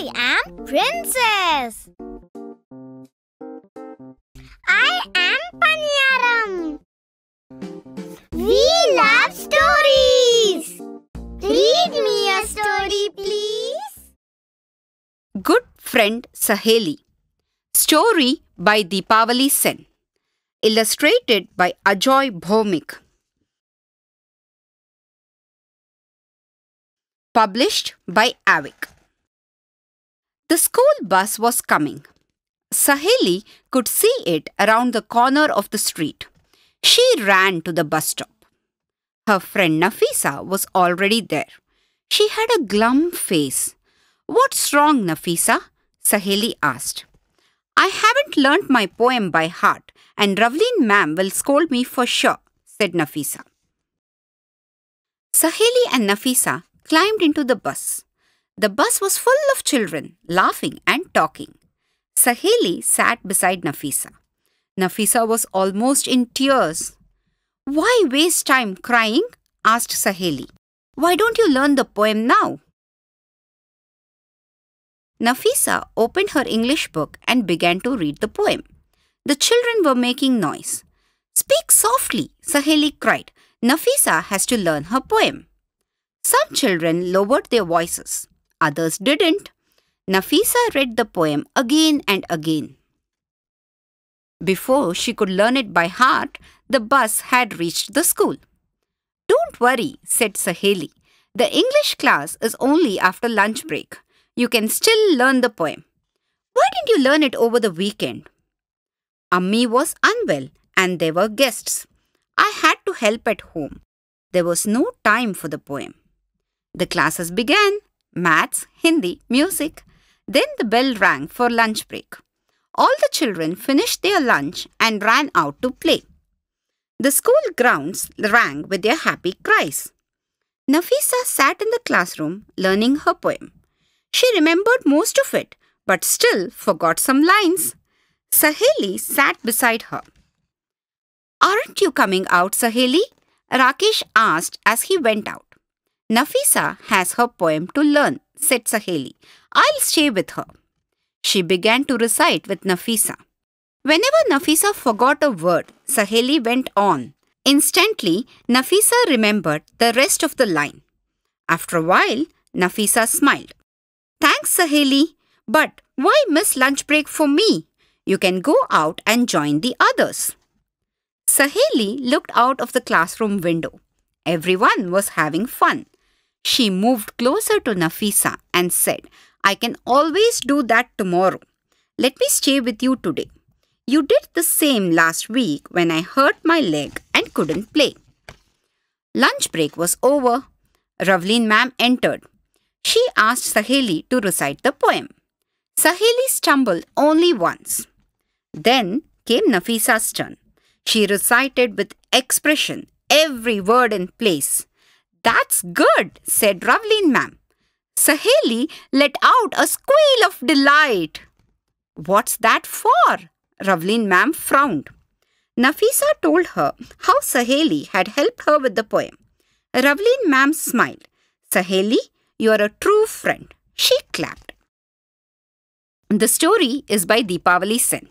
I am Princess. I am Paniyaram. We love stories. Read me a story, please. Good Friend Saheli. Story by Deepavali Sen. Illustrated by Ajoy Bhomik. Published by Avik. The school bus was coming. Saheli could see it around the corner of the street. She ran to the bus stop. Her friend Nafisa was already there. She had a glum face. What's wrong, Nafisa? Saheli asked. I haven't learnt my poem by heart and Ravleen ma'am will scold me for sure, said Nafisa. Saheli and Nafisa climbed into the bus. The bus was full of children, laughing and talking. Saheli sat beside Nafisa. Nafisa was almost in tears. Why waste time crying? asked Saheli. Why don't you learn the poem now? Nafisa opened her English book and began to read the poem. The children were making noise. Speak softly, Saheli cried. Nafisa has to learn her poem. Some children lowered their voices others didn't, Nafisa read the poem again and again. Before she could learn it by heart, the bus had reached the school. Don't worry, said Saheli. The English class is only after lunch break. You can still learn the poem. Why didn't you learn it over the weekend? Ammi was unwell and there were guests. I had to help at home. There was no time for the poem. The classes began maths, Hindi, music. Then the bell rang for lunch break. All the children finished their lunch and ran out to play. The school grounds rang with their happy cries. Nafisa sat in the classroom learning her poem. She remembered most of it, but still forgot some lines. Saheli sat beside her. Aren't you coming out, Saheli? Rakesh asked as he went out. Nafisa has her poem to learn, said Saheli. I'll stay with her. She began to recite with Nafisa. Whenever Nafisa forgot a word, Saheli went on. Instantly, Nafisa remembered the rest of the line. After a while, Nafisa smiled. Thanks, Saheli, but why miss lunch break for me? You can go out and join the others. Saheli looked out of the classroom window. Everyone was having fun. She moved closer to Nafisa and said, I can always do that tomorrow. Let me stay with you today. You did the same last week when I hurt my leg and couldn't play. Lunch break was over. Ravleen ma'am entered. She asked Saheli to recite the poem. Saheli stumbled only once. Then came Nafisa's turn. She recited with expression every word and place. That's good, said Ravlin ma'am. Saheli let out a squeal of delight. What's that for? Ravlin ma'am frowned. Nafisa told her how Saheli had helped her with the poem. Ravlin ma'am smiled. Saheli, you are a true friend. She clapped. The story is by Deepavali Sen.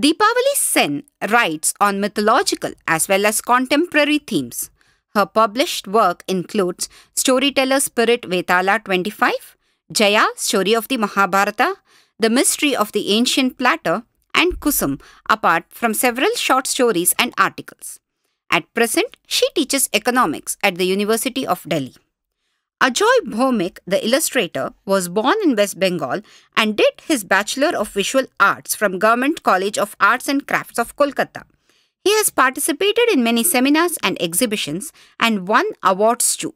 Deepavali Sen writes on mythological as well as contemporary themes. Her published work includes Storyteller Spirit Vetala 25, Jaya, Story of the Mahabharata, The Mystery of the Ancient Platter, and Kusum, apart from several short stories and articles. At present, she teaches economics at the University of Delhi. Ajoy Bhomik, the illustrator, was born in West Bengal and did his Bachelor of Visual Arts from Government College of Arts and Crafts of Kolkata. He has participated in many seminars and exhibitions and won awards too.